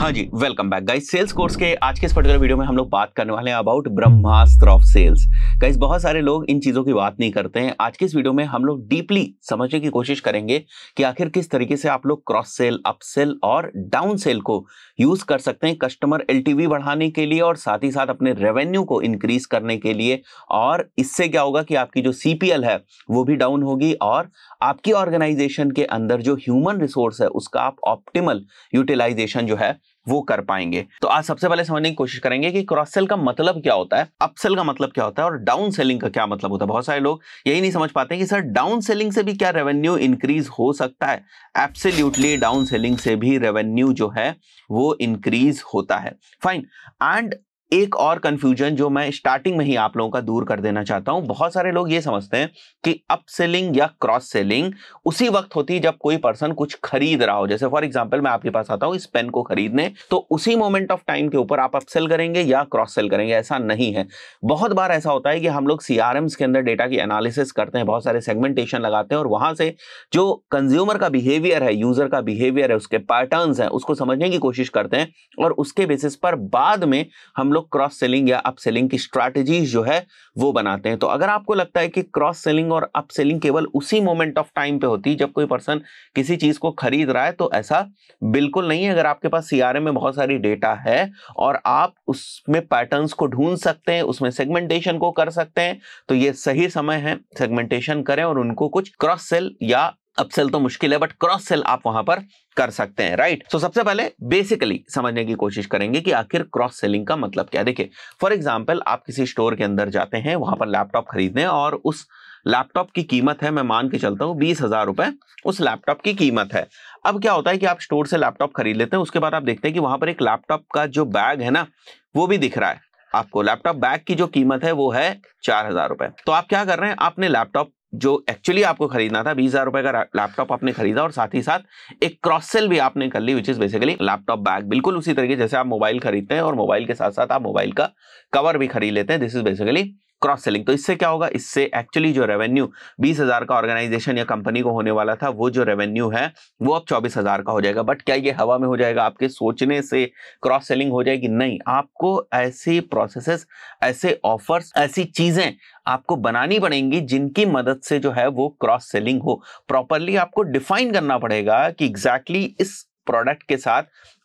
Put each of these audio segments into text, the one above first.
हाँ जी welcome back guys sales course के आज के इस पर्टिकुलर वीडियो में हम लोग बात करने वाले हैं about Brahmastra of sales guys बहुत सारे लोग इन चीज़ों की बात नहीं करते हैं आज के इस वीडियो में हम लोग डीपली समझने की कोशिश करेंगे कि आखिर किस तरीके से आप लोग क्रॉस सेल अप सेल और डाउन सेल को यूज़ कर सकते हैं कस्टमर एल बढ़ाने के लिए और साथ ही साथ अपने रेवेन्यू को इंक्रीज करने के लिए और इससे क्या होगा कि आपकी जो सी है वो भी डाउन होगी और आपकी ऑर्गेनाइजेशन के अंदर जो ह्यूमन रिसोर्स है उसका आप ऑप्टिमल यूटिलाइजेशन जो है वो कर पाएंगे तो आज सबसे पहले समझने की कोशिश करेंगे कि क्रॉस सेल का मतलब क्या होता है अपसेल का मतलब क्या होता है और डाउन सेलिंग का क्या मतलब होता है बहुत सारे लोग यही नहीं समझ पाते कि सर डाउन सेलिंग से भी क्या रेवेन्यू इंक्रीज हो सकता है एब्सोल्यूटली डाउन सेलिंग से भी रेवेन्यू जो है वो इंक्रीज होता है फाइन एंड एक और कंफ्यूजन जो मैं स्टार्टिंग में ही आप लोगों का दूर कर देना चाहता हूं बहुत सारे लोग ये समझते हैं कि अप सेलिंग या क्रॉस सेलिंग उसी वक्त होती है जब कोई पर्सन कुछ खरीद रहा हो जैसे फॉर एग्जांपल मैं आपके पास आता हूं इस पेन को खरीदने तो उसी मोमेंट ऑफ टाइम के ऊपर आप अपसेल करेंगे या क्रॉस सेल करेंगे ऐसा नहीं है बहुत बार ऐसा होता है कि हम लोग सीआरएम के अंदर डेटा की एनालिसिस करते हैं बहुत सारे सेगमेंटेशन लगाते हैं और वहां से जो कंज्यूमर का बिहेवियर है यूजर का बिहेवियर है उसके पैटर्न है उसको समझने की कोशिश करते हैं और उसके बेसिस पर बाद में हम लोग लोग क्रॉस सेलिंग या अप सेलिंग की स्ट्रैटेजी जो है वो बनाते हैं तो अगर आपको लगता है कि क्रॉस सेलिंग और अप सेलिंग केवल उसी मोमेंट ऑफ टाइम पे होती है जब कोई पर्सन किसी चीज़ को खरीद रहा है तो ऐसा बिल्कुल नहीं है अगर आपके पास सी में बहुत सारी डेटा है और आप उसमें पैटर्न को ढूंढ सकते हैं उसमें सेगमेंटेशन को कर सकते हैं तो ये सही समय है सेगमेंटेशन करें और उनको कुछ क्रॉस सेल या अपसेल तो मुश्किल है बट क्रॉस सेल आप वहां पर कर सकते हैं राइट सो so, सबसे पहले बेसिकली समझने की कोशिश करेंगे कि आखिर क्रॉस सेलिंग का मतलब क्या देखिए फॉर एग्जाम्पल आप किसी स्टोर के अंदर जाते हैं वहां पर लैपटॉप खरीदने और उस लैपटॉप की कीमत है मैं मान के चलता हूँ बीस हजार रुपए उस लैपटॉप की कीमत है अब क्या होता है कि आप स्टोर से लैपटॉप खरीद लेते हैं उसके बाद आप देखते हैं कि वहां पर एक लैपटॉप का जो बैग है ना वो भी दिख रहा है आपको लैपटॉप बैग की जो कीमत है वो है चार हजार रुपए तो आप क्या कर रहे हैं आपने लैपटॉप जो एक्चुअली आपको खरीदना था बीस हजार रुपए का लैपटॉप आपने खरीदा और साथ ही साथ एक क्रॉस सेल भी आपने कर ली which is basically laptop bag बिल्कुल उसी तरीके जैसे आप मोबाइल खरीदते हैं और मोबाइल के साथ साथ आप मोबाइल का कवर भी खरीद लेते हैं this is basically cross selling तो इससे क्या होगा इससे एक्चुअली जो रेवेन्यू बीस हजार का ऑर्गेनाइजेशन या कंपनी को होने वाला था वो जो रेवेन्यू है वो अब चौबीस हजार का हो जाएगा बट क्या ये हवा में हो जाएगा आपके सोचने से क्रॉस सेलिंग हो जाएगी नहीं आपको ऐसे प्रोसेसेस ऐसे ऑफर्स ऐसी चीजें आपको बनानी पड़ेंगी जिनकी मदद से जो है वो क्रॉस सेलिंग हो प्रॉपरली आपको डिफाइन करना पड़ेगा कि एग्जैक्टली exactly इस प्रोडक्ट के साथ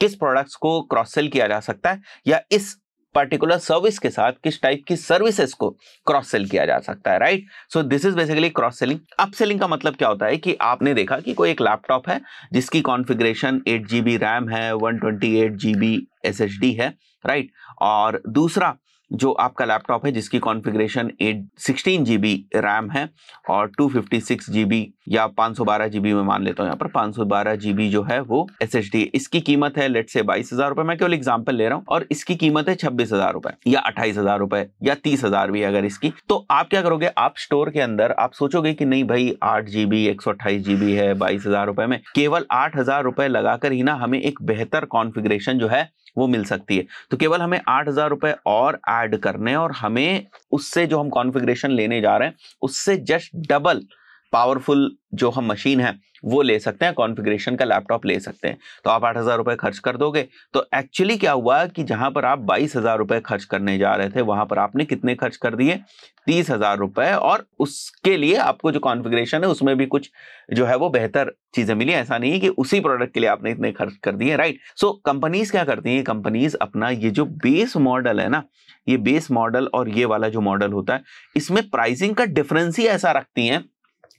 किस प्रोडक्ट्स को क्रॉस सेल किया जा सकता है या इस पर्टिकुलर सर्विस के साथ किस टाइप की सर्विसेज को क्रॉस सेल किया जा सकता है right so this is basically cross selling up selling का मतलब क्या होता है कि आपने देखा कि कोई एक लैपटॉप है जिसकी कॉन्फ़िगरेशन एट जीबी रैम है 128 जीबी है राइट और दूसरा जो आपका लैपटॉप है जिसकी configuration eight sixteen G B RAM है और two fifty six G B या पाँच सौ बारह जी बी में मान लेता हूँ यहाँ पर पाँच सौ बारह जी बी जो है वो एस एच डी इसकी कीमत है लेट से बाईस हज़ार रुपये मैं केवल एग्जाम्पल ले रहा हूँ और इसकी कीमत है छब्बीस हज़ार रुपये या अट्ठाईस हज़ार रुपये या तीस हज़ार भी अगर इसकी तो आप क्या करोगे आप स्टोर के अंदर आप सोचोगे कि नहीं भाई आठ जी बी एक सौ अट्ठाईस जी बी है बाईस हज़ार रुपये में केवल आठ हज़ार रुपये लगाकर ही ना हमें एक बेहतर कॉन्फ़िगरेशन जो है वो मिल सकती है तो केवल हमें आठ हजार रुपए और ऐड करने और हमें उससे जो हम कॉन्फ़िगरेशन लेने जा रहे हैं उससे जस्ट डबल पावरफुल जो हम मशीन है वो ले सकते हैं कॉन्फ़िगरेशन का लैपटॉप ले सकते हैं तो आप आठ हज़ार रुपये खर्च कर दोगे तो एक्चुअली क्या हुआ कि जहाँ पर आप बाईस हज़ार रुपये खर्च करने जा रहे थे वहाँ पर आपने कितने खर्च कर दिए तीस हज़ार रुपये और उसके लिए आपको जो कॉन्फ़िगरेशन है उसमें भी कुछ जो है वो बेहतर चीज़ें मिली ऐसा नहीं है कि उसी प्रोडक्ट के लिए आपने इतने खर्च कर दिए राइट सो कंपनीज़ क्या करती हैं कंपनीज़ अपना ये जो बेस मॉडल है ना ये बेस मॉडल और ये वाला जो मॉडल होता है इसमें प्राइसिंग का डिफरेंस ही ऐसा रखती हैं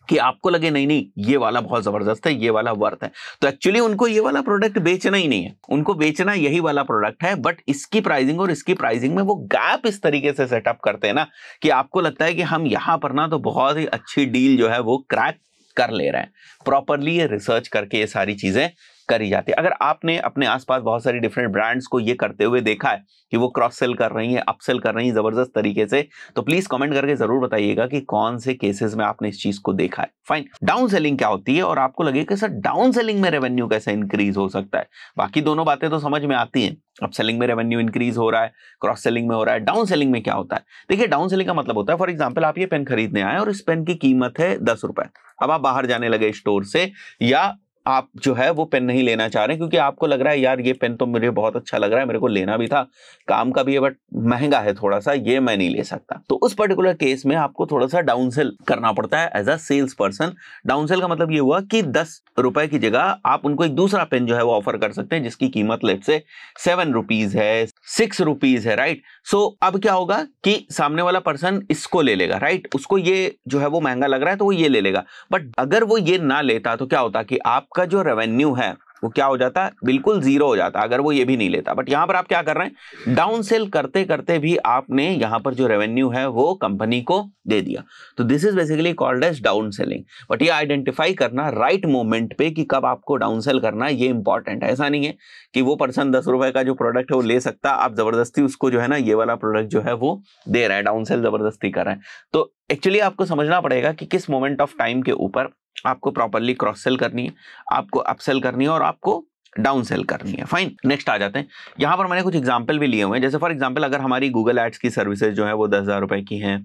कि आपको लगे नहीं नहीं ये वाला बहुत ज़बरदस्त है ये वाला वर्थ है तो एक्चुअली उनको ये वाला प्रोडक्ट बेचना ही नहीं है उनको बेचना यही वाला प्रोडक्ट है बट इसकी प्राइसिंग और इसकी प्राइसिंग में वो गैप इस तरीके से सेटअप करते हैं ना कि आपको लगता है कि हम यहां पर ना तो बहुत ही अच्छी डील जो है वो क्रैक कर ले रहे हैं प्रॉपरली रिसर्च करके ये सारी चीज़ें करी जाती है अगर आपने अपने आसपास बहुत सारी डिफरेंट ब्रांड्स को ये करते हुए देखा है कि वो क्रॉस सेल कर रही हैं अपसेल कर रही हैं ज़बरदस्त तरीके से तो प्लीज़ कमेंट करके ज़रूर बताइएगा कि कौन से केसेस में आपने इस चीज़ को देखा है फाइन डाउन सेलिंग क्या होती है और आपको लगे कि सर डाउन सेलिंग में रेवेन्यू कैसे इंक्रीज हो सकता है बाकी दोनों बातें तो समझ में आती है अप सेलिंग में रेवेन्यू इंक्रीज हो रहा है क्रॉस सेलिंग में हो रहा है डाउन सेलिंग में क्या होता है देखिए डाउन सेलिंग का मतलब होता है फॉर एग्जाम्पल आप ये पेन खरीदने आए और इस पेन की कीमत है दस रुपए अब आप बाहर जाने लगे स्टोर स्टोर से या आप जो है वो पेन नहीं लेना चाह रहे क्योंकि आपको लग रहा है यार ये पेन तो मुझे बहुत अच्छा लग रहा है मेरे को लेना भी था काम का भी है बट महंगा है थोड़ा सा ये मैं नहीं ले सकता तो उस पर्टिकुलर केस में आपको थोड़ा सा डाउन सेल करना पड़ता है as a salesperson down sell का मतलब ये हुआ कि दस रुपए की जगह आप उनको एक दूसरा पेन जो है वो ऑफर कर सकते हैं जिसकी कीमत लेट से सेवन है सिक्स रुपीज है राइट सो so, अब क्या होगा कि सामने वाला पर्सन इसको ले लेगा राइट उसको ये जो है वो महंगा लग रहा है तो वो ये ले लेगा बट अगर वो ये ना लेता तो क्या होता कि आपका जो रेवेन्यू है वो क्या हो जाता है बिल्कुल जीरो हो जाता है अगर वो ये भी नहीं लेता बट यहाँ पर आप क्या कर रहे हैं डाउन सेल करते करते भी आपने यहाँ पर जो रेवेन्यू है वो कंपनी को दे दिया तो this is basically called as down selling but ये आइडेंटिफाई करना राइट मोमेंट पे कि कब आपको डाउन सेल करना ये इंपॉर्टेंट है ऐसा नहीं है कि वो पर्सन दस रुपए का जो प्रोडक्ट है वो ले सकता आप जबरदस्ती उसको जो है ना ये वाला प्रोडक्ट जो है वो दे रहा है डाउन सेल जबरदस्ती कर रहा है तो एक्चुअली आपको समझना पड़ेगा कि किस मोमेंट ऑफ टाइम के ऊपर आपको प्रॉपरली क्रॉस सेल करनी है आपको अपसेल करनी है और आपको डाउन सेल करनी है फाइन नेक्स्ट आ जाते हैं यहाँ पर मैंने कुछ एग्जाम्पल भी लिए हुए हैं जैसे फॉर एग्जाम्पल अगर हमारी गूगल एड्स की सर्विसेज जो है वो दस हज़ार रुपये की हैं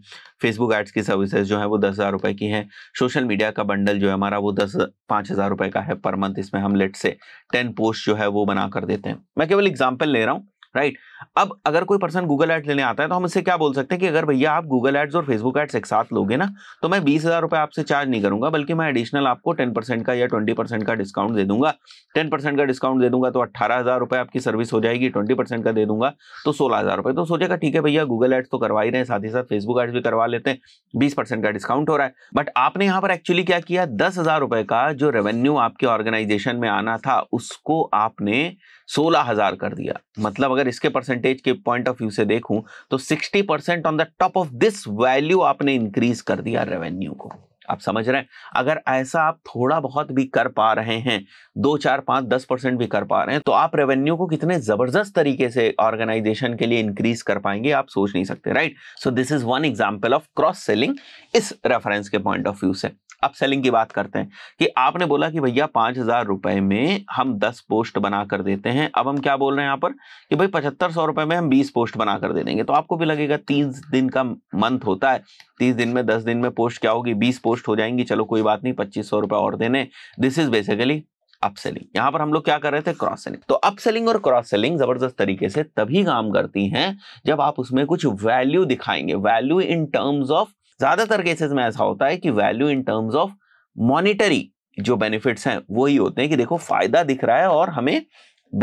फेसबुक एड्स की सर्विसेज जो है वो दस हज़ार रुपये की हैं सोशल मीडिया का बंडल जो है हमारा वो दस पाँच हज़ार रुपये का है पर मंथ इसमें हम लेट से टेन पोस्ट जो है वो बना कर देते हैं मैं केवल एग्जाम्पल ले रहा हूँ राइट अब अगर कोई पर्सन गूगल एड्स लेने आता है तो हम इससे क्या बोल सकते हैं कि अगर भैया आप गूगल एड्स और फेसबुक एड्स एक साथ लोगे ना तो मैं बीस हज़ार रुपये आपसे चार्ज नहीं करूंगा बल्कि मैं एडिशनल आपको टेन परसेंट का या ट्वेंटी परसेंट का डिस्काउंट दे दूंगा टेन परसेंट का डिस्काउंट दे दूंगा तो अट्ठारह हज़ार रुपये आपकी सर्विस हो जाएगी ट्वेंटी परसेंट का दे दूंगा तो सोलह हज़ार रुपये तो सोचेगा ठीक है भैया गूगल एड्स तो करवा ही रहे हैं साथ ही साथ फेसबुक एड्स भी करवा लेते हैं बीस परसेंट का डिस्काउंट हो रहा है बट आपने यहाँ पर एक्चुअली क्या किया दस हज़ार रुपये का जो रेवेन्यू आपके ऑर्गेनाइजेशन में आना था उसको आपने सोलह हजार कर दिया मतलब अगर इसके परसेंटेज के पॉइंट ऑफ व्यू से देखूं तो sixty percent on the top of this value आपने इंक्रीज कर दिया रेवेन्यू को आप समझ रहे हैं अगर ऐसा आप थोड़ा बहुत भी कर पा रहे हैं दो चार पाँच दस परसेंट भी कर पा रहे हैं तो आप रेवेन्यू को कितने ज़बरदस्त तरीके से ऑर्गेनाइजेशन के लिए इंक्रीज कर पाएंगे आप सोच नहीं सकते right so this is one example of cross selling इस रेफरेंस के पॉइंट ऑफ व्यू से अब सेलिंग की बात करते हैं कि आपने बोला कि भैया पांच हज़ार रुपए में हम दस पोस्ट बना कर देते हैं अब हम क्या बोल रहे हैं यहाँ पर कि भाई पचहत्तर सौ रुपए में हम बीस पोस्ट बना कर दे देंगे तो आपको भी लगेगा तीन दिन का मंथ होता है तीस दिन में दस दिन में पोस्ट क्या होगी बीस पोस्ट हो जाएंगी चलो कोई बात नहीं पच्चीस सौ रुपए और देने दिस इज बेसिकली अपसेलिंग यहां पर हम लोग क्या कर रहे थे क्रॉस सेलिंग तो अपसेलिंग और क्रॉस सेलिंग जबरदस्त तरीके से तभी काम करती हैं जब आप उसमें कुछ वैल्यू दिखाएंगे वैल्यू इन टर्म्स ऑफ ज्यादातर केसेस में ऐसा होता है कि value in terms of monetary जो बेनिफिट्स हैं वही होते हैं कि देखो फायदा दिख रहा है और हमें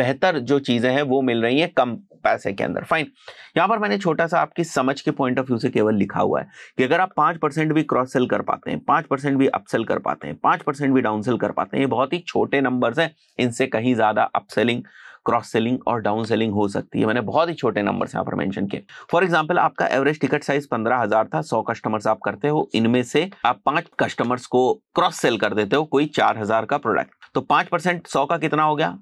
बेहतर जो चीजें हैं वो मिल रही हैं कम पैसे के अंदर फाइन यहां पर मैंने छोटा सा आपकी समझ के पॉइंट ऑफ व्यू से केवल लिखा हुआ है कि अगर आप पांच परसेंट भी क्रॉस सेल कर पाते हैं पांच परसेंट भी अपसेल कर पाते हैं पांच परसेंट भी सेल कर पाते हैं ये बहुत ही छोटे नंबर है इनसे कहीं ज़्यादा अपसेलिंग क्रॉस सेलिंग और डाउन सेलिंग हो सकती है मैंने बहुत ही छोटे नंबर यहाँ पर मेंशन किए फॉर एग्जाम्पल आपका एवरेज टिकट साइज पंद्रह हजार था सौ कस्टमर्स आप करते हो इनमें से आप पांच कस्टमर्स को क्रॉस सेल कर देते हो कोई चार हजार का प्रोडक्ट तो पांच परसेंट सौ का कितना हो गया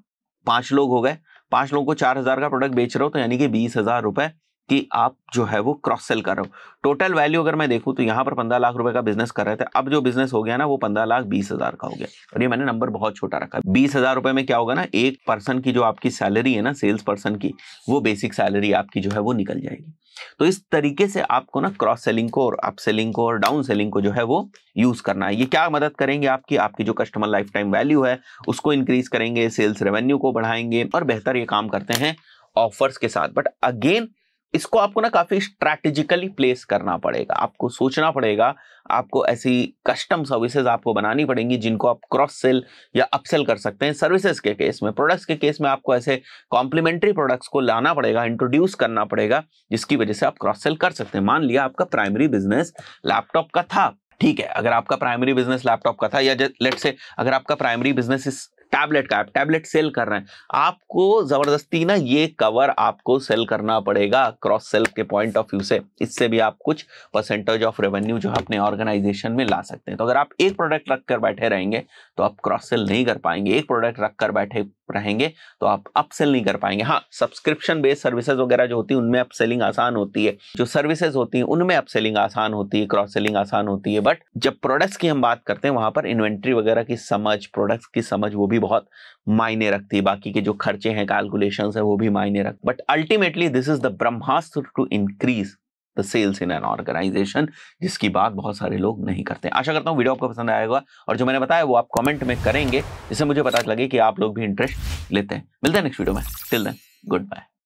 पांच लोग हो गए पांच लोगों को चार हजार का प्रोडक्ट बेच रहे हो तो यानी कि बीस हजार रुपए कि आप जो है वो क्रॉस सेल कर रहे हो टोटल वैल्यू अगर मैं देखूं तो यहाँ पर पंद्रह लाख रुपए का बिजनेस कर रहे थे अब जो बिजनेस हो गया ना वो पंद्रह लाख बीस हज़ार का हो गया और ये मैंने नंबर बहुत छोटा रखा बीस हज़ार रुपए में क्या होगा ना एक पर्सन की जो आपकी सैलरी है ना सेल्स पर्सन की वो बेसिक सैलरी आपकी जो है वो निकल जाएगी तो इस तरीके से आपको ना क्रॉस सेलिंग को और अप सेलिंग को और डाउन सेलिंग को जो है वो यूज़ करना है ये क्या मदद करेंगे आपकी आपकी जो कस्टमर लाइफ टाइम वैल्यू है उसको इंक्रीज करेंगे सेल्स रेवेन्यू को बढ़ाएंगे और बेहतर ये काम करते हैं ऑफर्स के साथ बट अगेन इसको आपको ना काफी स्ट्रैटेजिकली प्लेस करना पड़ेगा आपको सोचना पड़ेगा आपको ऐसी कस्टम सर्विसेज आपको बनानी पड़ेंगी जिनको आप क्रॉस सेल या अपसेल कर सकते हैं सर्विसेज के केस में प्रोडक्ट्स के केस में आपको ऐसे कॉम्प्लीमेंट्री प्रोडक्ट्स को लाना पड़ेगा इंट्रोड्यूस करना पड़ेगा जिसकी वजह से आप क्रॉस सेल कर सकते हैं मान लिया आपका प्राइमरी बिजनेस लैपटॉप का था ठीक है अगर आपका प्राइमरी बिजनेस लैपटॉप का था या लेट से अगर आपका प्राइमरी बिजनेस इस टैबलेट का आप टैबलेट सेल कर रहे हैं आपको जबरदस्ती ना ये कवर आपको सेल करना पड़ेगा क्रॉस सेल के पॉइंट ऑफ व्यू से इससे भी आप कुछ परसेंटेज ऑफ रेवेन्यू जो है अपने ऑर्गेनाइजेशन में ला सकते हैं तो अगर आप एक प्रोडक्ट रख कर बैठे रहेंगे तो आप क्रॉस सेल नहीं कर पाएंगे एक प्रोडक्ट रख कर बैठे रहेंगे तो आप अपसेल नहीं कर पाएंगे हाँ सब्सक्रिप्शन बेस्ड सर्विसेज वगैरह जो होती है उनमें अपसेलिंग आसान होती है जो सर्विसेज होती है उनमें अपसेलिंग आसान होती है क्रॉस सेलिंग आसान होती है बट जब प्रोडक्ट्स की हम बात करते हैं वहां पर इन्वेंट्री वगैरह की समझ प्रोडक्ट्स की समझ वो भी भी बहुत मायने रखती है बाकी के जो खर्चे हैं कैलकुलेशन है वो भी मायने रख but ultimately this is the brahmastra to increase the sales in an organisation जिसकी बात बहुत सारे लोग नहीं करते आशा करता हूँ वीडियो आपको पसंद आएगा और जो मैंने बताया वो आप कमेंट में करेंगे जिससे मुझे पता लगे कि आप लोग भी इंटरेस्ट लेते हैं मिलते हैं नेक्स्ट वीडियो में टिल देन गुड बाय